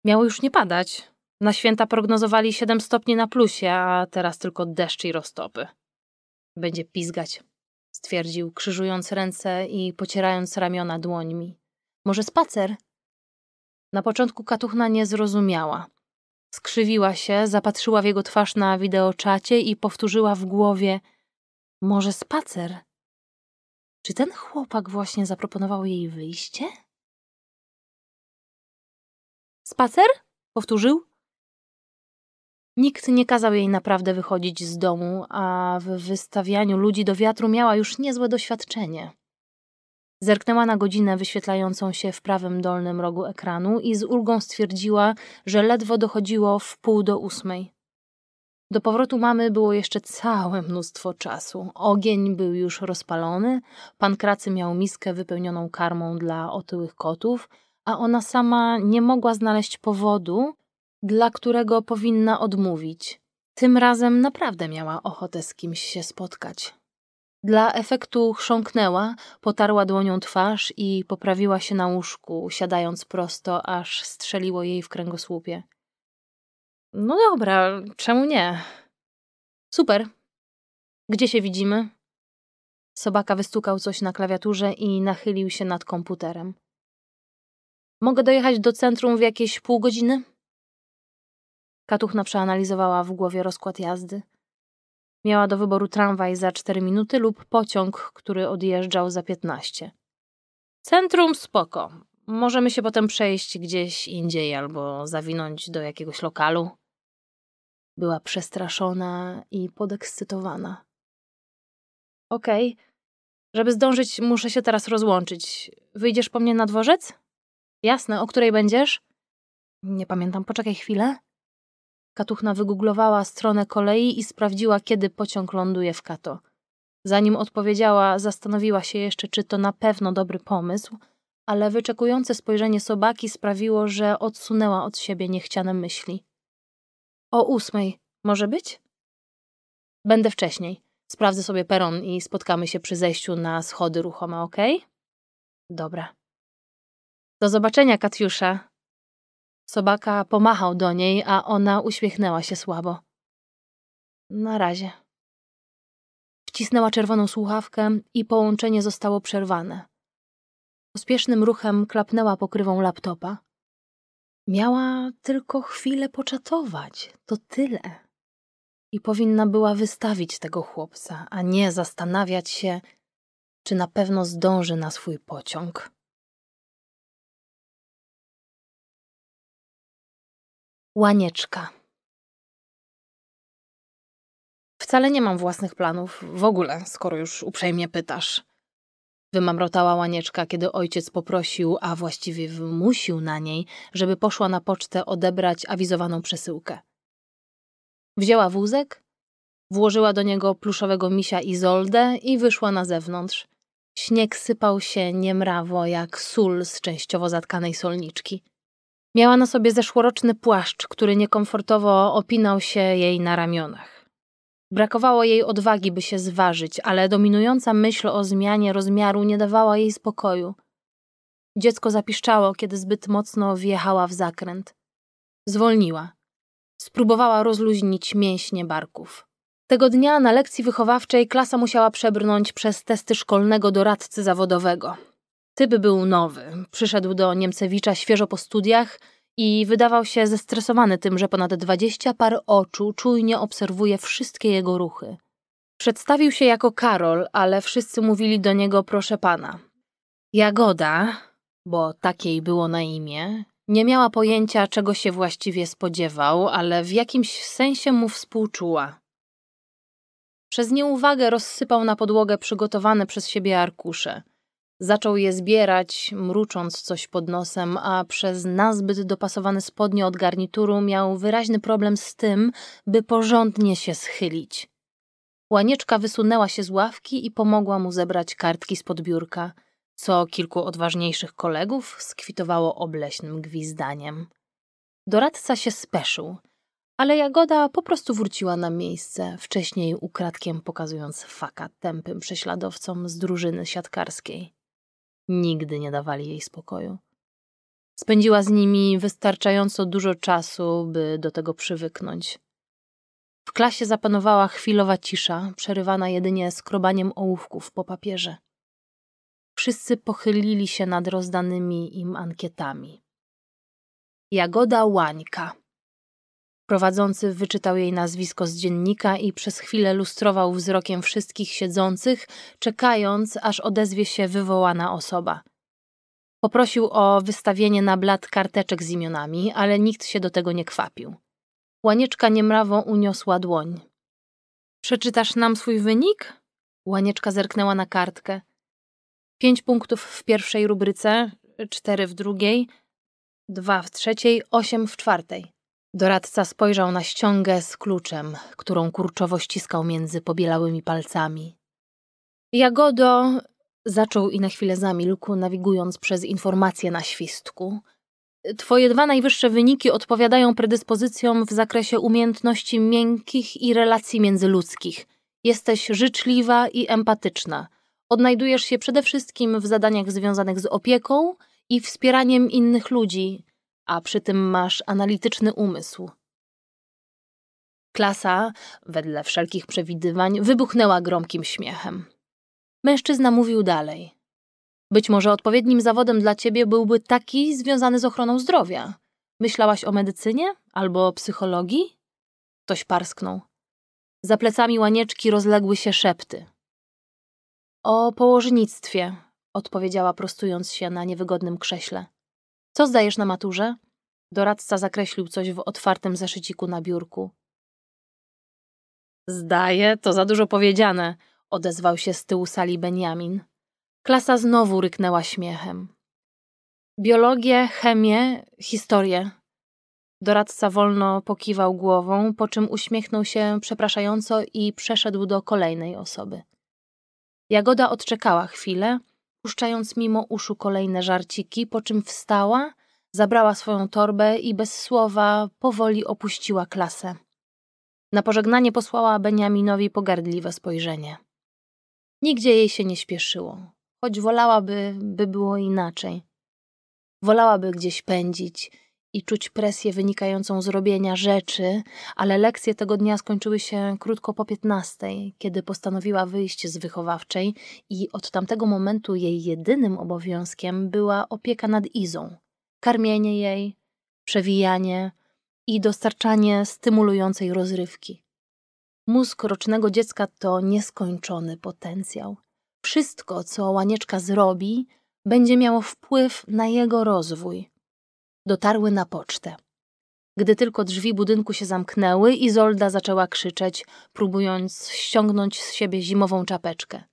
Miało już nie padać. Na święta prognozowali siedem stopni na plusie, a teraz tylko deszcz i roztopy. Będzie pizgać stwierdził, krzyżując ręce i pocierając ramiona dłońmi. Może spacer? Na początku katuchna nie zrozumiała. Skrzywiła się, zapatrzyła w jego twarz na wideoczacie i powtórzyła w głowie: Może spacer? Czy ten chłopak właśnie zaproponował jej wyjście? Spacer? Powtórzył. Nikt nie kazał jej naprawdę wychodzić z domu, a w wystawianiu ludzi do wiatru miała już niezłe doświadczenie. Zerknęła na godzinę wyświetlającą się w prawym dolnym rogu ekranu i z ulgą stwierdziła, że ledwo dochodziło w pół do ósmej. Do powrotu mamy było jeszcze całe mnóstwo czasu. Ogień był już rozpalony, pan Kracy miał miskę wypełnioną karmą dla otyłych kotów, a ona sama nie mogła znaleźć powodu, dla którego powinna odmówić. Tym razem naprawdę miała ochotę z kimś się spotkać. Dla efektu chrząknęła, potarła dłonią twarz i poprawiła się na łóżku, siadając prosto, aż strzeliło jej w kręgosłupie. No dobra, czemu nie? Super. Gdzie się widzimy? Sobaka wystukał coś na klawiaturze i nachylił się nad komputerem. Mogę dojechać do centrum w jakieś pół godziny? Katuchna przeanalizowała w głowie rozkład jazdy. Miała do wyboru tramwaj za 4 minuty lub pociąg, który odjeżdżał za 15. Centrum spoko. Możemy się potem przejść gdzieś indziej albo zawinąć do jakiegoś lokalu. Była przestraszona i podekscytowana. Okej, okay. żeby zdążyć, muszę się teraz rozłączyć. Wyjdziesz po mnie na dworzec? Jasne, o której będziesz? Nie pamiętam, poczekaj chwilę. Katuchna wygooglowała stronę kolei i sprawdziła, kiedy pociąg ląduje w Kato. Zanim odpowiedziała, zastanowiła się jeszcze, czy to na pewno dobry pomysł, ale wyczekujące spojrzenie sobaki sprawiło, że odsunęła od siebie niechciane myśli. O ósmej, może być? Będę wcześniej. Sprawdzę sobie peron i spotkamy się przy zejściu na schody ruchome, ok? Dobra. Do zobaczenia, Katiusza, Sobaka pomachał do niej, a ona uśmiechnęła się słabo. Na razie. Wcisnęła czerwoną słuchawkę i połączenie zostało przerwane. Pospiesznym ruchem klapnęła pokrywą laptopa. Miała tylko chwilę poczatować, to tyle. I powinna była wystawić tego chłopca, a nie zastanawiać się, czy na pewno zdąży na swój pociąg. Łanieczka. Wcale nie mam własnych planów, w ogóle, skoro już uprzejmie pytasz. Wymamrotała łanieczka, kiedy ojciec poprosił, a właściwie wymusił na niej, żeby poszła na pocztę odebrać awizowaną przesyłkę. Wzięła wózek, włożyła do niego pluszowego misia Izoldę i wyszła na zewnątrz. Śnieg sypał się niemrawo jak sól z częściowo zatkanej solniczki. Miała na sobie zeszłoroczny płaszcz, który niekomfortowo opinał się jej na ramionach. Brakowało jej odwagi, by się zważyć, ale dominująca myśl o zmianie rozmiaru nie dawała jej spokoju. Dziecko zapiszczało, kiedy zbyt mocno wjechała w zakręt. Zwolniła. Spróbowała rozluźnić mięśnie barków. Tego dnia na lekcji wychowawczej klasa musiała przebrnąć przez testy szkolnego doradcy zawodowego. Tyby był nowy. Przyszedł do Niemcewicza świeżo po studiach i wydawał się zestresowany tym, że ponad dwadzieścia par oczu czujnie obserwuje wszystkie jego ruchy. Przedstawił się jako Karol, ale wszyscy mówili do niego proszę pana. Jagoda, bo takiej było na imię, nie miała pojęcia, czego się właściwie spodziewał, ale w jakimś sensie mu współczuła. Przez nieuwagę rozsypał na podłogę przygotowane przez siebie arkusze. Zaczął je zbierać, mrucząc coś pod nosem, a przez nazbyt dopasowane spodnie od garnituru miał wyraźny problem z tym, by porządnie się schylić. Łanieczka wysunęła się z ławki i pomogła mu zebrać kartki z podbiórka, co kilku odważniejszych kolegów skwitowało obleśnym gwizdaniem. Doradca się speszył, ale Jagoda po prostu wróciła na miejsce, wcześniej ukradkiem pokazując faka tępym prześladowcom z drużyny siatkarskiej nigdy nie dawali jej spokoju. Spędziła z nimi wystarczająco dużo czasu, by do tego przywyknąć. W klasie zapanowała chwilowa cisza, przerywana jedynie skrobaniem ołówków po papierze. Wszyscy pochylili się nad rozdanymi im ankietami. Jagoda Łańka Prowadzący wyczytał jej nazwisko z dziennika i przez chwilę lustrował wzrokiem wszystkich siedzących, czekając, aż odezwie się wywołana osoba. Poprosił o wystawienie na blat karteczek z imionami, ale nikt się do tego nie kwapił. Łanieczka niemrawą uniosła dłoń. Przeczytasz nam swój wynik? Łanieczka zerknęła na kartkę. Pięć punktów w pierwszej rubryce, cztery w drugiej, dwa w trzeciej, osiem w czwartej. Doradca spojrzał na ściągę z kluczem, którą kurczowo ściskał między pobielałymi palcami. Jagodo zaczął i na chwilę zamilkł, nawigując przez informacje na świstku. Twoje dwa najwyższe wyniki odpowiadają predyspozycjom w zakresie umiejętności miękkich i relacji międzyludzkich. Jesteś życzliwa i empatyczna. Odnajdujesz się przede wszystkim w zadaniach związanych z opieką i wspieraniem innych ludzi, a przy tym masz analityczny umysł. Klasa, wedle wszelkich przewidywań, wybuchnęła gromkim śmiechem. Mężczyzna mówił dalej. Być może odpowiednim zawodem dla ciebie byłby taki związany z ochroną zdrowia. Myślałaś o medycynie albo psychologii? Ktoś parsknął. Za plecami łanieczki rozległy się szepty. O położnictwie, odpowiedziała prostując się na niewygodnym krześle. Co zdajesz na maturze? Doradca zakreślił coś w otwartym zeszyciku na biurku. Zdaje, to za dużo powiedziane, odezwał się z tyłu sali Benjamin. Klasa znowu ryknęła śmiechem. Biologię, chemię, historię. Doradca wolno pokiwał głową, po czym uśmiechnął się przepraszająco i przeszedł do kolejnej osoby. Jagoda odczekała chwilę, puszczając mimo uszu kolejne żarciki, po czym wstała, zabrała swoją torbę i bez słowa powoli opuściła klasę. Na pożegnanie posłała Beniaminowi pogardliwe spojrzenie. Nigdzie jej się nie śpieszyło, choć wolałaby, by było inaczej. Wolałaby gdzieś pędzić, i czuć presję wynikającą z robienia rzeczy, ale lekcje tego dnia skończyły się krótko po 15, kiedy postanowiła wyjść z wychowawczej i od tamtego momentu jej jedynym obowiązkiem była opieka nad Izą. Karmienie jej, przewijanie i dostarczanie stymulującej rozrywki. Mózg rocznego dziecka to nieskończony potencjał. Wszystko, co łanieczka zrobi, będzie miało wpływ na jego rozwój dotarły na pocztę. Gdy tylko drzwi budynku się zamknęły, Izolda zaczęła krzyczeć, próbując ściągnąć z siebie zimową czapeczkę.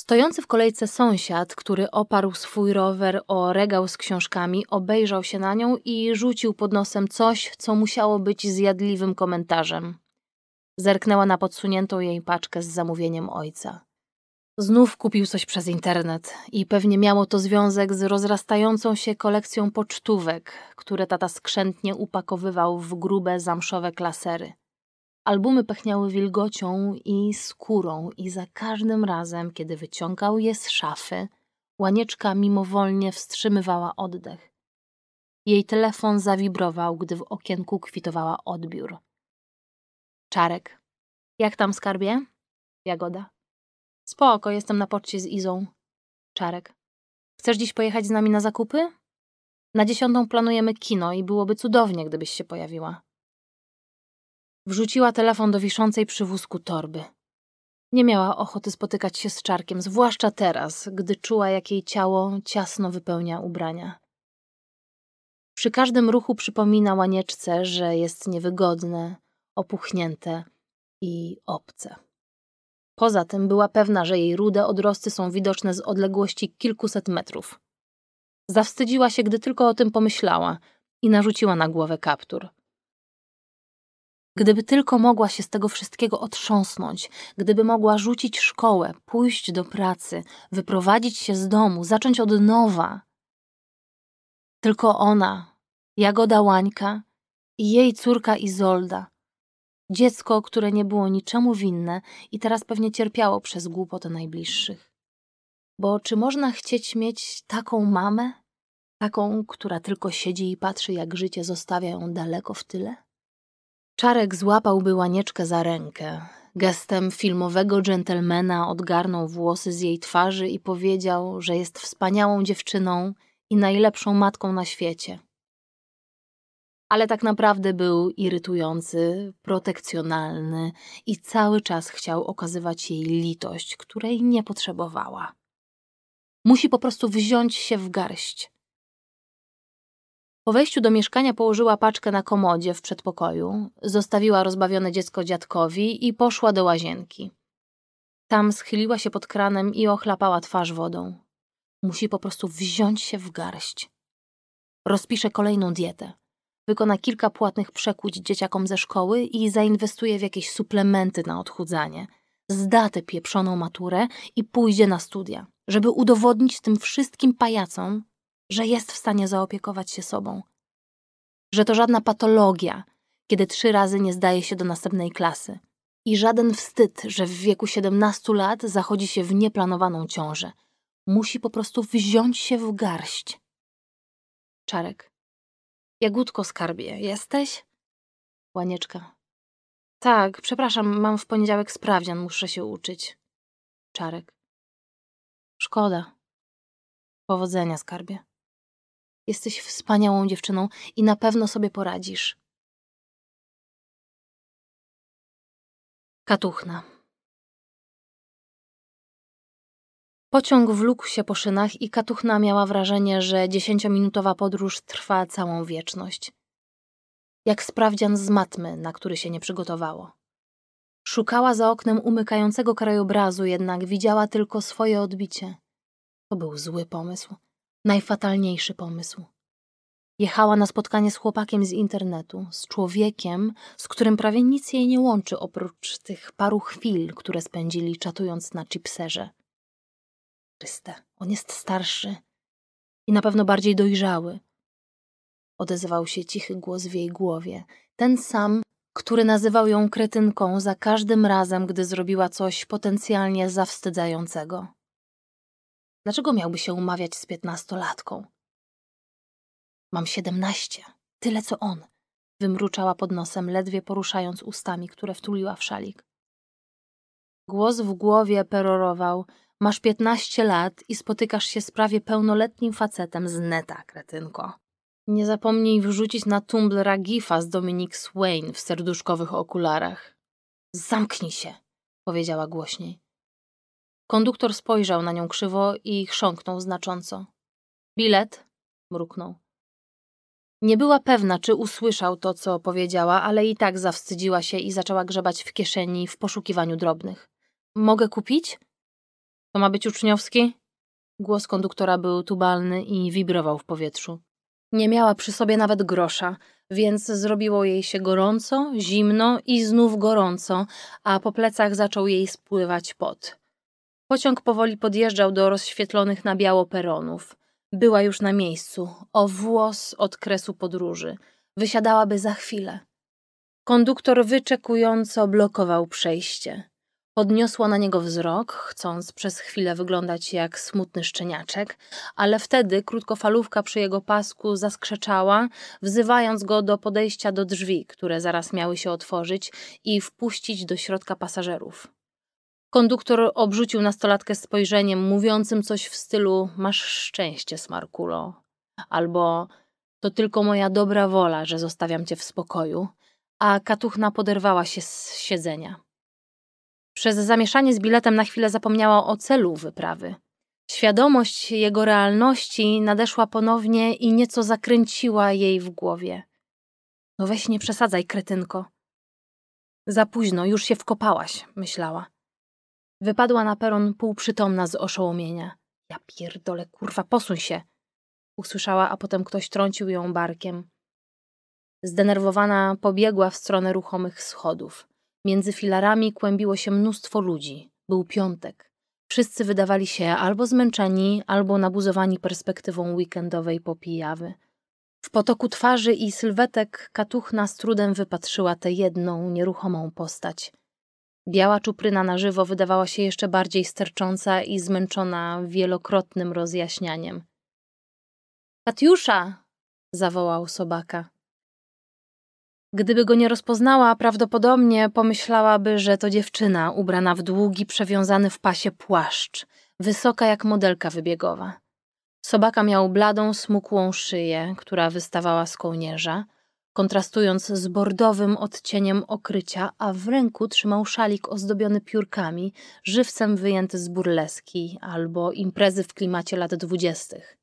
Stojący w kolejce sąsiad, który oparł swój rower o regał z książkami, obejrzał się na nią i rzucił pod nosem coś, co musiało być zjadliwym komentarzem. Zerknęła na podsuniętą jej paczkę z zamówieniem ojca. Znów kupił coś przez internet i pewnie miało to związek z rozrastającą się kolekcją pocztówek, które tata skrzętnie upakowywał w grube, zamszowe klasery. Albumy pachniały wilgocią i skórą i za każdym razem, kiedy wyciągał je z szafy, łanieczka mimowolnie wstrzymywała oddech. Jej telefon zawibrował, gdy w okienku kwitowała odbiór. Czarek. Jak tam skarbie? Jagoda. Spoko, jestem na poczcie z Izą. Czarek. Chcesz dziś pojechać z nami na zakupy? Na dziesiątą planujemy kino i byłoby cudownie, gdybyś się pojawiła. Wrzuciła telefon do wiszącej przy wózku torby. Nie miała ochoty spotykać się z czarkiem, zwłaszcza teraz, gdy czuła, jak jej ciało ciasno wypełnia ubrania. Przy każdym ruchu przypomina łanieczce, że jest niewygodne, opuchnięte i obce. Poza tym była pewna, że jej rude odrosty są widoczne z odległości kilkuset metrów. Zawstydziła się, gdy tylko o tym pomyślała i narzuciła na głowę kaptur. Gdyby tylko mogła się z tego wszystkiego otrząsnąć, gdyby mogła rzucić szkołę, pójść do pracy, wyprowadzić się z domu, zacząć od nowa. Tylko ona, Jagoda Łańka i jej córka Izolda Dziecko, które nie było niczemu winne i teraz pewnie cierpiało przez głupotę najbliższych. Bo czy można chcieć mieć taką mamę? Taką, która tylko siedzi i patrzy, jak życie zostawia ją daleko w tyle? Czarek złapałby łanieczkę za rękę. Gestem filmowego dżentelmena odgarnął włosy z jej twarzy i powiedział, że jest wspaniałą dziewczyną i najlepszą matką na świecie ale tak naprawdę był irytujący, protekcjonalny i cały czas chciał okazywać jej litość, której nie potrzebowała. Musi po prostu wziąć się w garść. Po wejściu do mieszkania położyła paczkę na komodzie w przedpokoju, zostawiła rozbawione dziecko dziadkowi i poszła do łazienki. Tam schyliła się pod kranem i ochlapała twarz wodą. Musi po prostu wziąć się w garść. Rozpisze kolejną dietę wykona kilka płatnych przekuć dzieciakom ze szkoły i zainwestuje w jakieś suplementy na odchudzanie. Zda tę pieprzoną maturę i pójdzie na studia, żeby udowodnić tym wszystkim pajacom, że jest w stanie zaopiekować się sobą. Że to żadna patologia, kiedy trzy razy nie zdaje się do następnej klasy. I żaden wstyd, że w wieku 17 lat zachodzi się w nieplanowaną ciążę. Musi po prostu wziąć się w garść. Czarek. Jagódko skarbie, jesteś? Łanieczka. Tak, przepraszam, mam w poniedziałek sprawdzian, muszę się uczyć. Czarek. Szkoda. Powodzenia, skarbie. Jesteś wspaniałą dziewczyną i na pewno sobie poradzisz. Katuchna. Pociąg wlókł się po szynach i Katuchna miała wrażenie, że dziesięciominutowa podróż trwa całą wieczność. Jak sprawdzian z matmy, na który się nie przygotowało. Szukała za oknem umykającego krajobrazu, jednak widziała tylko swoje odbicie. To był zły pomysł. Najfatalniejszy pomysł. Jechała na spotkanie z chłopakiem z internetu, z człowiekiem, z którym prawie nic jej nie łączy oprócz tych paru chwil, które spędzili czatując na chipserze. Chryste, on jest starszy i na pewno bardziej dojrzały. Odezwał się cichy głos w jej głowie, ten sam, który nazywał ją kretynką za każdym razem, gdy zrobiła coś potencjalnie zawstydzającego. Dlaczego miałby się umawiać z piętnastolatką? Mam siedemnaście, tyle co on, wymruczała pod nosem, ledwie poruszając ustami, które wtuliła w szalik. Głos w głowie perorował – Masz 15 lat i spotykasz się z prawie pełnoletnim facetem z neta, kretynko. Nie zapomnij wrzucić na Tumblera gifa z Dominique Swain w serduszkowych okularach. Zamknij się, powiedziała głośniej. Konduktor spojrzał na nią krzywo i chrząknął znacząco. Bilet? mruknął. Nie była pewna, czy usłyszał to, co powiedziała, ale i tak zawstydziła się i zaczęła grzebać w kieszeni w poszukiwaniu drobnych. Mogę kupić? To ma być uczniowski? Głos konduktora był tubalny i wibrował w powietrzu. Nie miała przy sobie nawet grosza, więc zrobiło jej się gorąco, zimno i znów gorąco, a po plecach zaczął jej spływać pot. Pociąg powoli podjeżdżał do rozświetlonych na biało peronów. Była już na miejscu, o włos od kresu podróży. Wysiadałaby za chwilę. Konduktor wyczekująco blokował przejście. Podniosła na niego wzrok, chcąc przez chwilę wyglądać jak smutny szczeniaczek, ale wtedy krótkofalówka przy jego pasku zaskrzeczała, wzywając go do podejścia do drzwi, które zaraz miały się otworzyć i wpuścić do środka pasażerów. Konduktor obrzucił nastolatkę spojrzeniem mówiącym coś w stylu masz szczęście, Smarkulo, albo to tylko moja dobra wola, że zostawiam cię w spokoju, a katuchna poderwała się z siedzenia. Przez zamieszanie z biletem na chwilę zapomniała o celu wyprawy. Świadomość jego realności nadeszła ponownie i nieco zakręciła jej w głowie. No weź nie przesadzaj, kretynko. Za późno, już się wkopałaś, myślała. Wypadła na peron półprzytomna z oszołomienia. Ja pierdolę, kurwa, posuń się! Usłyszała, a potem ktoś trącił ją barkiem. Zdenerwowana pobiegła w stronę ruchomych schodów. Między filarami kłębiło się mnóstwo ludzi. Był piątek. Wszyscy wydawali się albo zmęczeni, albo nabuzowani perspektywą weekendowej popijawy. W potoku twarzy i sylwetek katuchna z trudem wypatrzyła tę jedną, nieruchomą postać. Biała czupryna na żywo wydawała się jeszcze bardziej stercząca i zmęczona wielokrotnym rozjaśnianiem. Katiusza! zawołał sobaka. Gdyby go nie rozpoznała, prawdopodobnie pomyślałaby, że to dziewczyna ubrana w długi, przewiązany w pasie płaszcz, wysoka jak modelka wybiegowa. Sobaka miał bladą, smukłą szyję, która wystawała z kołnierza, kontrastując z bordowym odcieniem okrycia, a w ręku trzymał szalik ozdobiony piórkami, żywcem wyjęty z burleski albo imprezy w klimacie lat dwudziestych.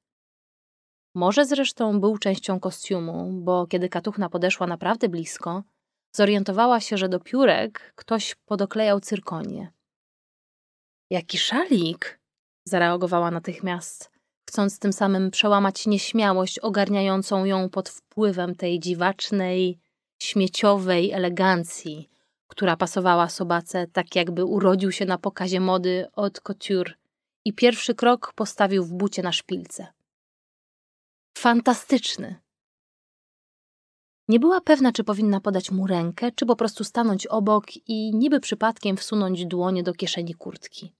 Może zresztą był częścią kostiumu, bo kiedy katuchna podeszła naprawdę blisko, zorientowała się, że do piórek ktoś podoklejał cyrkonie. Jaki szalik! zareagowała natychmiast, chcąc tym samym przełamać nieśmiałość ogarniającą ją pod wpływem tej dziwacznej, śmieciowej elegancji, która pasowała Sobace tak jakby urodził się na pokazie mody od couture i pierwszy krok postawił w bucie na szpilce. Fantastyczny. Nie była pewna, czy powinna podać mu rękę, czy po prostu stanąć obok i niby przypadkiem wsunąć dłonie do kieszeni kurtki.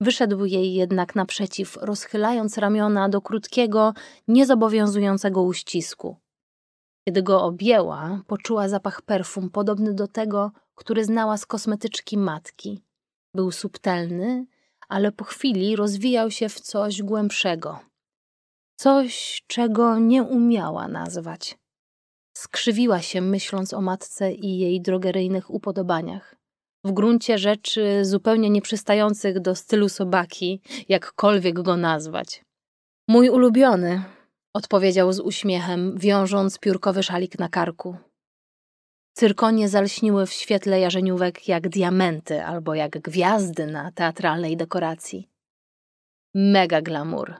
Wyszedł jej jednak naprzeciw, rozchylając ramiona do krótkiego, niezobowiązującego uścisku. Kiedy go objęła, poczuła zapach perfum podobny do tego, który znała z kosmetyczki matki. Był subtelny, ale po chwili rozwijał się w coś głębszego. Coś, czego nie umiała nazwać. Skrzywiła się myśląc o matce i jej drogeryjnych upodobaniach. W gruncie rzeczy zupełnie nieprzystających do stylu sobaki, jakkolwiek go nazwać. Mój ulubiony, odpowiedział z uśmiechem, wiążąc piórkowy szalik na karku. Cyrkonie zalśniły w świetle jarzeniówek jak diamenty albo jak gwiazdy na teatralnej dekoracji. Mega glamour.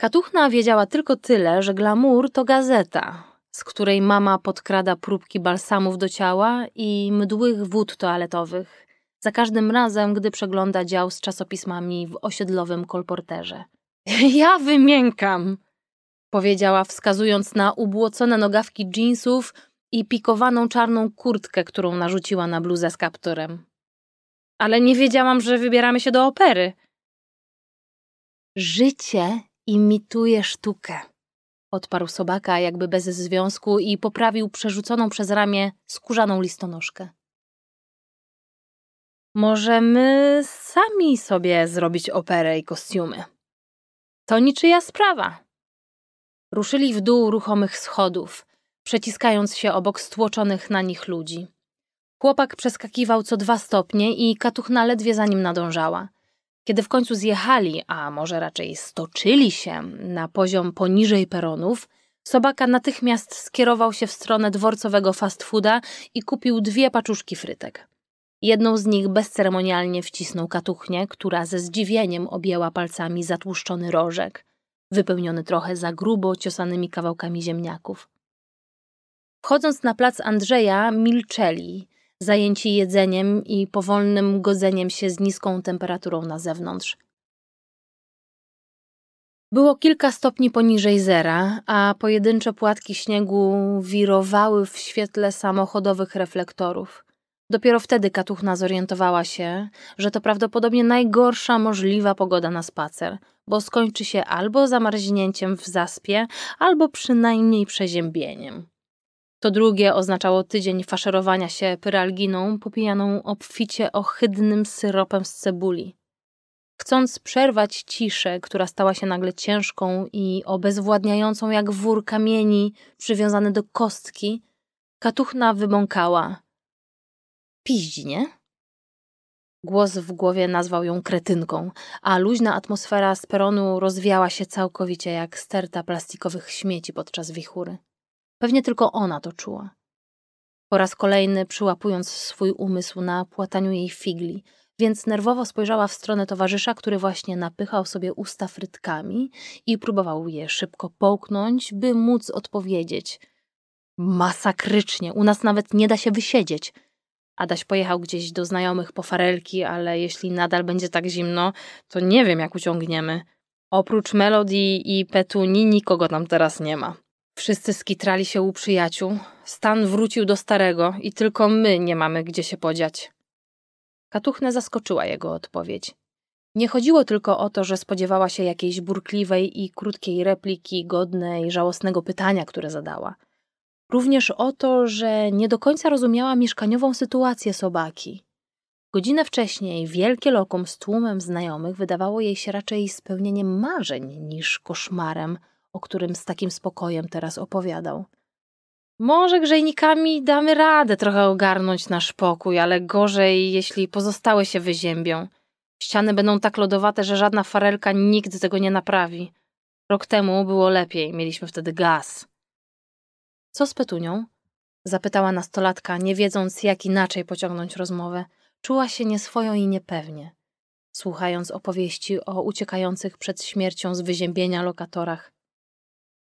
Katuchna wiedziała tylko tyle, że glamour to gazeta, z której mama podkrada próbki balsamów do ciała i mdłych wód toaletowych, za każdym razem, gdy przegląda dział z czasopismami w osiedlowym kolporterze. Ja wymiękam, powiedziała, wskazując na ubłocone nogawki dżinsów i pikowaną czarną kurtkę, którą narzuciła na bluzę z kapturem. Ale nie wiedziałam, że wybieramy się do opery. Życie Imituje sztukę. Odparł sobaka jakby bez związku i poprawił przerzuconą przez ramię skórzaną listonoszkę. Możemy sami sobie zrobić operę i kostiumy. To niczyja sprawa. Ruszyli w dół ruchomych schodów, przeciskając się obok stłoczonych na nich ludzi. Chłopak przeskakiwał co dwa stopnie i katuchna ledwie za nim nadążała – kiedy w końcu zjechali, a może raczej stoczyli się na poziom poniżej peronów, Sobaka natychmiast skierował się w stronę dworcowego fast fooda i kupił dwie paczuszki frytek. Jedną z nich bezceremonialnie wcisnął katuchnię, która ze zdziwieniem objęła palcami zatłuszczony rożek, wypełniony trochę za grubo ciosanymi kawałkami ziemniaków. Wchodząc na plac Andrzeja, milczeli, zajęci jedzeniem i powolnym godzeniem się z niską temperaturą na zewnątrz. Było kilka stopni poniżej zera, a pojedyncze płatki śniegu wirowały w świetle samochodowych reflektorów. Dopiero wtedy Katuchna zorientowała się, że to prawdopodobnie najgorsza możliwa pogoda na spacer, bo skończy się albo zamarznięciem w zaspie, albo przynajmniej przeziębieniem. To drugie oznaczało tydzień faszerowania się pyralginą popijaną obficie ohydnym syropem z cebuli. Chcąc przerwać ciszę, która stała się nagle ciężką i obezwładniającą jak wór kamieni przywiązany do kostki, katuchna wybąkała. Piździ, nie? Głos w głowie nazwał ją kretynką, a luźna atmosfera z peronu rozwiała się całkowicie jak sterta plastikowych śmieci podczas wichury. Pewnie tylko ona to czuła. Po raz kolejny przyłapując swój umysł na płataniu jej figli, więc nerwowo spojrzała w stronę towarzysza, który właśnie napychał sobie usta frytkami i próbował je szybko połknąć, by móc odpowiedzieć. Masakrycznie, u nas nawet nie da się wysiedzieć. Adaś pojechał gdzieś do znajomych po farelki, ale jeśli nadal będzie tak zimno, to nie wiem jak uciągniemy. Oprócz Melody i Petuni nikogo tam teraz nie ma. Wszyscy skitrali się u przyjaciół. Stan wrócił do starego i tylko my nie mamy gdzie się podziać. Katuchne zaskoczyła jego odpowiedź. Nie chodziło tylko o to, że spodziewała się jakiejś burkliwej i krótkiej repliki godnej żałosnego pytania, które zadała. Również o to, że nie do końca rozumiała mieszkaniową sytuację sobaki. Godzinę wcześniej wielkie lokum z tłumem znajomych wydawało jej się raczej spełnieniem marzeń niż koszmarem – o którym z takim spokojem teraz opowiadał. Może grzejnikami damy radę trochę ogarnąć nasz pokój, ale gorzej, jeśli pozostałe się wyziębią. Ściany będą tak lodowate, że żadna farelka nigdy tego nie naprawi. Rok temu było lepiej, mieliśmy wtedy gaz. Co z Petunią? Zapytała nastolatka, nie wiedząc, jak inaczej pociągnąć rozmowę. Czuła się nieswojo i niepewnie, słuchając opowieści o uciekających przed śmiercią z wyziębienia lokatorach.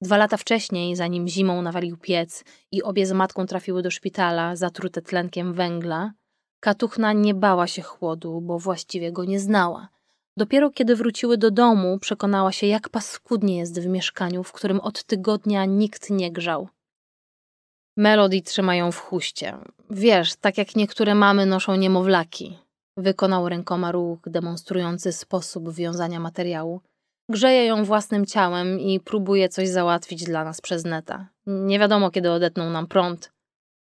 Dwa lata wcześniej, zanim zimą nawalił piec i obie z matką trafiły do szpitala zatrute tlenkiem węgla, katuchna nie bała się chłodu, bo właściwie go nie znała. Dopiero kiedy wróciły do domu, przekonała się, jak paskudnie jest w mieszkaniu, w którym od tygodnia nikt nie grzał. Melody trzymają w chuście. Wiesz, tak jak niektóre mamy noszą niemowlaki. Wykonał rękoma ruch demonstrujący sposób wiązania materiału Grzeje ją własnym ciałem i próbuje coś załatwić dla nas przez neta. Nie wiadomo, kiedy odetną nam prąd.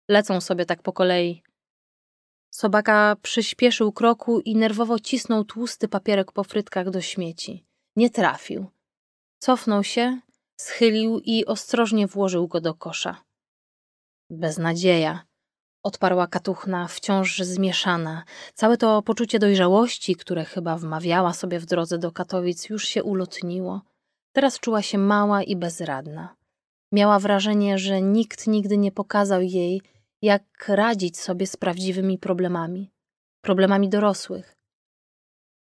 Lecą sobie tak po kolei. Sobaka przyspieszył kroku i nerwowo cisnął tłusty papierek po frytkach do śmieci. Nie trafił. Cofnął się, schylił i ostrożnie włożył go do kosza. Beznadzieja odparła katuchna, wciąż zmieszana. Całe to poczucie dojrzałości, które chyba wmawiała sobie w drodze do Katowic, już się ulotniło. Teraz czuła się mała i bezradna. Miała wrażenie, że nikt nigdy nie pokazał jej, jak radzić sobie z prawdziwymi problemami problemami dorosłych.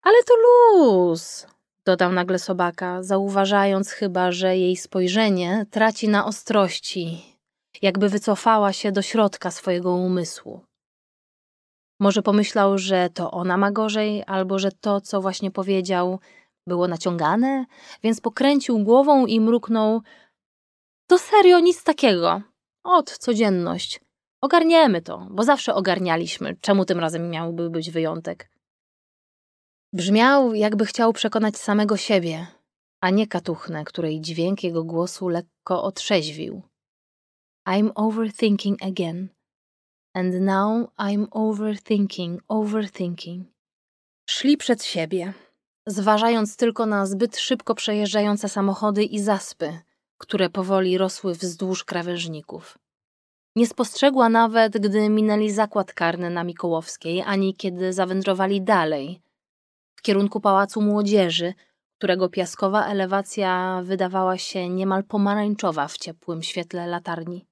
Ale to luz! dodał nagle sobaka, zauważając chyba, że jej spojrzenie traci na ostrości jakby wycofała się do środka swojego umysłu. Może pomyślał, że to ona ma gorzej, albo że to, co właśnie powiedział, było naciągane, więc pokręcił głową i mruknął: To serio nic takiego. Od codzienność. Ogarniemy to, bo zawsze ogarnialiśmy. Czemu tym razem miałby być wyjątek? Brzmiał, jakby chciał przekonać samego siebie, a nie katuchnę, której dźwięk jego głosu lekko otrzeźwił. I'm overthinking again. And now I'm overthinking, overthinking. Szli przed siebie, zważając tylko na zbyt szybko przejeżdżające samochody i zaspy, które powoli rosły wzdłuż krawężników. Nie spostrzegła nawet, gdy minęli zakład karny na Mikołowskiej, ani kiedy zawędrowali dalej, w kierunku Pałacu Młodzieży, którego piaskowa elewacja wydawała się niemal pomarańczowa w ciepłym świetle latarni.